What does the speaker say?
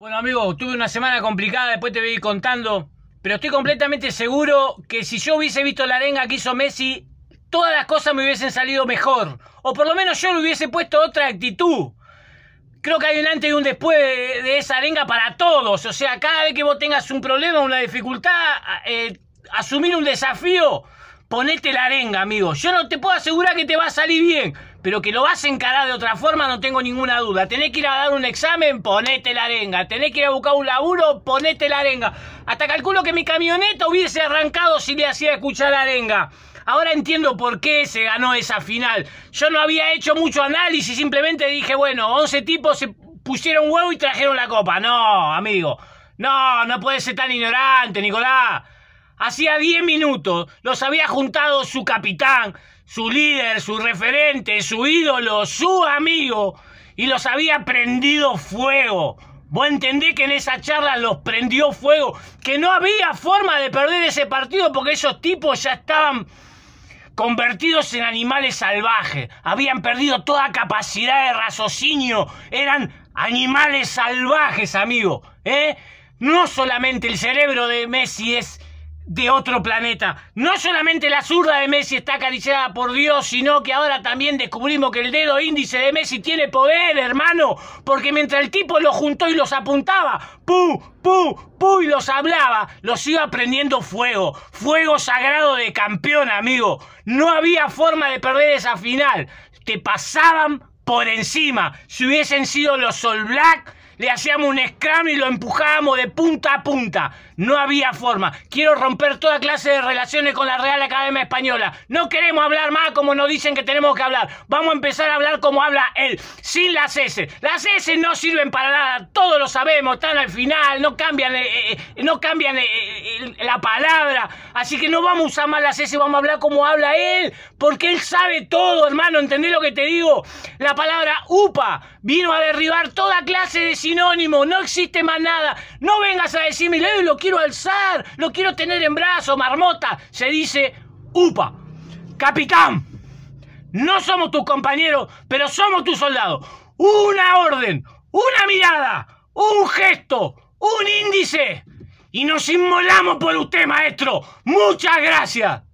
Bueno, amigo, tuve una semana complicada, después te voy a ir contando. Pero estoy completamente seguro que si yo hubiese visto la arenga que hizo Messi, todas las cosas me hubiesen salido mejor. O por lo menos yo le hubiese puesto otra actitud. Creo que hay un antes y un después de, esa arenga para todos. O sea, cada vez que vos tengas un problema, una dificultad, eh, asumir un desafío, ponete la arenga, amigo. Yo no te puedo asegurar que te va a salir bien, pero que lo vas a encarar de otra forma, no tengo ninguna duda. Tenés que ir a dar un examen, ponete la arenga. Tenés que ir a buscar un laburo, ponete la arenga. Hasta calculo que mi camioneta hubiese arrancado si le hacía escuchar la arenga. Ahora entiendo por qué se ganó esa final. Yo no había hecho mucho análisis, simplemente dije, bueno, 11 tipos se pusieron huevo y trajeron la copa. No, amigo. No, no puedes ser tan ignorante, Nicolás. Hacía 10 minutos los había juntado su capitán, su líder, su referente, su ídolo, su amigo, y los había prendido fuego. Vos entendés que en esa charla los prendió fuego, que no había forma de perder ese partido porque esos tipos ya estaban convertidos en animales salvajes, habían perdido toda capacidad de raciocinio, eran animales salvajes, amigo. ¿eh? No solamente el cerebro de Messi es de otro planeta. No solamente la zurda de Messi está acariciada por Dios, sino que ahora también descubrimos que el dedo índice de Messi tiene poder, hermano, porque mientras el tipo lo juntó y los apuntaba, ¡pu, pu, pu! y los hablaba, los iba prendiendo fuego. Fuego sagrado de campeón, amigo. No había forma de perder esa final. Te pasaban por encima. Si hubiesen sido los Sol Black, le hacíamos un scrum y lo empujábamos de punta a punta. No había forma. Quiero romper toda clase de relaciones con la Real Academia Española. No queremos hablar más como nos dicen que tenemos que hablar. Vamos a empezar a hablar como habla él, sin las S. Las S no sirven para nada. Todos lo sabemos, están al final, no cambian, eh, eh, eh, no cambian la palabra. Así que no vamos a usar más las S, vamos a hablar como habla él, porque él sabe todo, hermano. ¿Entendés lo que te digo? La palabra UPA vino a derribar toda clase de sinónimos. No existe más nada. No vengas a decirme, lo quiero alzar, lo quiero tener en brazo, marmota. Se dice, upa, capitán, no somos tus compañeros, pero somos tus soldados. Una orden, una mirada, un gesto, un índice. Y nos inmolamos por usted, maestro. Muchas gracias.